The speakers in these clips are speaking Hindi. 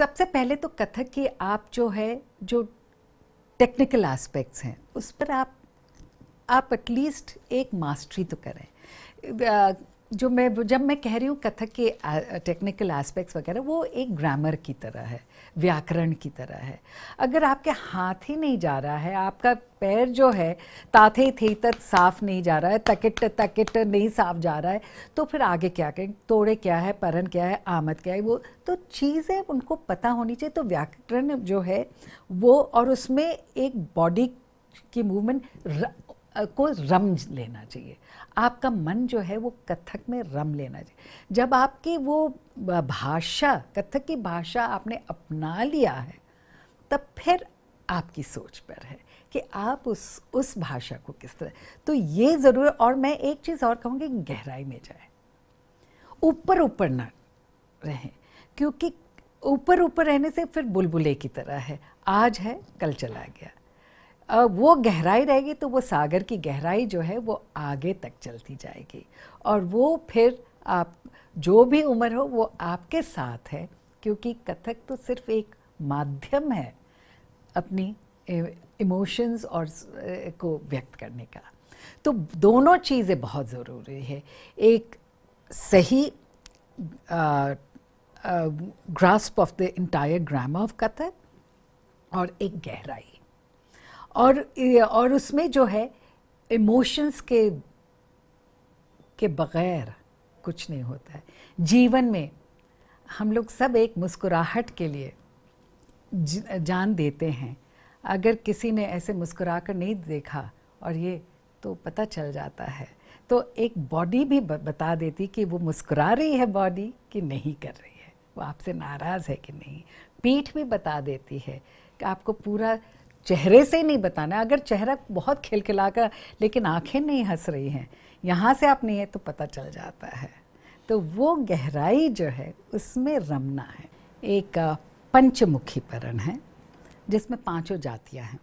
सबसे पहले तो कथक की आप जो है जो टेक्निकल एस्पेक्ट्स हैं उस पर आप आप एटलीस्ट एक मास्टरी तो करें जो मैं जब मैं कह रही हूँ कथक के टेक्निकल एस्पेक्ट्स वगैरह वो एक ग्रामर की तरह है व्याकरण की तरह है अगर आपके हाथ ही नहीं जा रहा है आपका पैर जो है ताथे थे तक साफ नहीं जा रहा है तकिट तकिट नहीं साफ जा रहा है तो फिर आगे क्या करें तोड़े क्या है परन क्या है आमद क्या है वो तो चीज़ें उनको पता होनी चाहिए तो व्याकरण जो है वो और उसमें एक बॉडी की मूवमेंट को रम लेना चाहिए आपका मन जो है वो कथक में रम लेना चाहिए जब आपकी वो भाषा कथक की भाषा आपने अपना लिया है तब फिर आपकी सोच पर है कि आप उस उस भाषा को किस तरह तो ये ज़रूर और मैं एक चीज़ और कहूँगी गहराई में जाए ऊपर ऊपर ना रहें क्योंकि ऊपर ऊपर रहने से फिर बुलबुले की तरह है आज है कल चला गया वो गहराई रहेगी तो वो सागर की गहराई जो है वो आगे तक चलती जाएगी और वो फिर आप जो भी उम्र हो वो आपके साथ है क्योंकि कथक तो सिर्फ एक माध्यम है अपनी इमोशंस और को व्यक्त करने का तो दोनों चीज़ें बहुत ज़रूरी है एक सही grasp of the entire grammar of Kathak और एक गहराई और और उसमें जो है इमोशंस के के बगैर कुछ नहीं होता है जीवन में हम लोग सब एक मुस्कुराहट के लिए जान देते हैं अगर किसी ने ऐसे मुस्कुरा कर नहीं देखा और ये तो पता चल जाता है तो एक बॉडी भी बता देती कि वो मुस्कुरा रही है बॉडी कि नहीं कर रही है वो आपसे नाराज़ है कि नहीं पीठ भी बता देती है कि आपको पूरा चेहरे से नहीं बताना अगर चेहरा बहुत खिलखिला कर लेकिन आंखें नहीं हंस रही हैं यहाँ से आप नहीं है तो पता चल जाता है तो वो गहराई जो है उसमें रमना है एक पंचमुखी परण है जिसमें पांचों जातियाँ हैं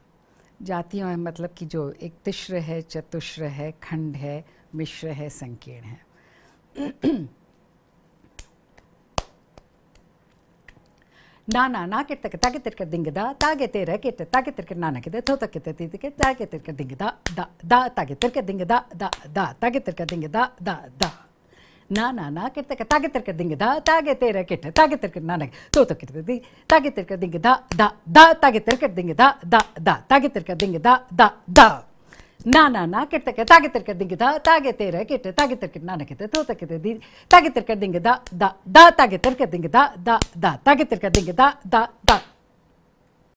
जातियों हैं मतलब कि जो एक तिश्र है चतुश्र है खंड है मिश्र है संकीर्ण है ನಾನಾ ನಾ ಕೆಟ್ಟಕ್ಕೆ ತಾಗೆ ತಿರ್ಕ ದಿಂಗದ ತಾಗೆ ತೇರ ಕೆಟ್ಟ ತಾಗೆ ತಿರ್ಕ ನಾನಕಿದೆ ತೋತ ಕೆತ್ತ ತೀತಿಕೆ ತಾಗೆ ತಿರ್ಕ ದಿಂಗದ ದ ದ ತಾಗೆ ತಿರ್ಕ ದಿಂಗದ ದ ದ ತಾಗೆ ತಿರ್ಕ ದಿಂಗದ ದ ದ ನಾನಾ ನಾ ಕೆಟ್ಟಕ್ಕೆ ತಾಗೆ ತಿರ್ಕ ದಿಂಗದ ತಾಗೆ ತೇರ ಕೆಟ್ಟ ತಾಗೆ ತಿರ್ಕ ನಾನಗೆ ತೋತ ಕೆಟ್ಟದಿ ತಾಗೆ ತಿರ್ಕ ದಿಂಗದ ದ ದ ತಾಗೆ ತಿರ್ಕ ದಿಂಗದ ದ ದ ತಾಗೆ ತಿರ್ಕ ದಿಂಗದ ದ ದ ನಾನಾ ಕೆಟ್ಟಕ್ಕೆ ತಾಗೆ ತಿರ್ಕೆ ದಿಂಗಿದ ತಾಗೆ ತೇರೆ ಕೆಟ್ಟೆ ತಾಗೆ ತಿರ್ಕೆ ನಾನ ಕೆತ್ತೆ ತೋತ ಕೆತ್ತೆ ದಿ ತಾಗೆ ತಿರ್ಕೆ ದಿಂಗಿದ ದ ದ ತಾಗೆ ತಿರ್ಕೆ ದಿಂಗಿದ ದ ದ ತಾಗೆ ತಿರ್ಕೆ ದಿಂಗಿದ ದ ದ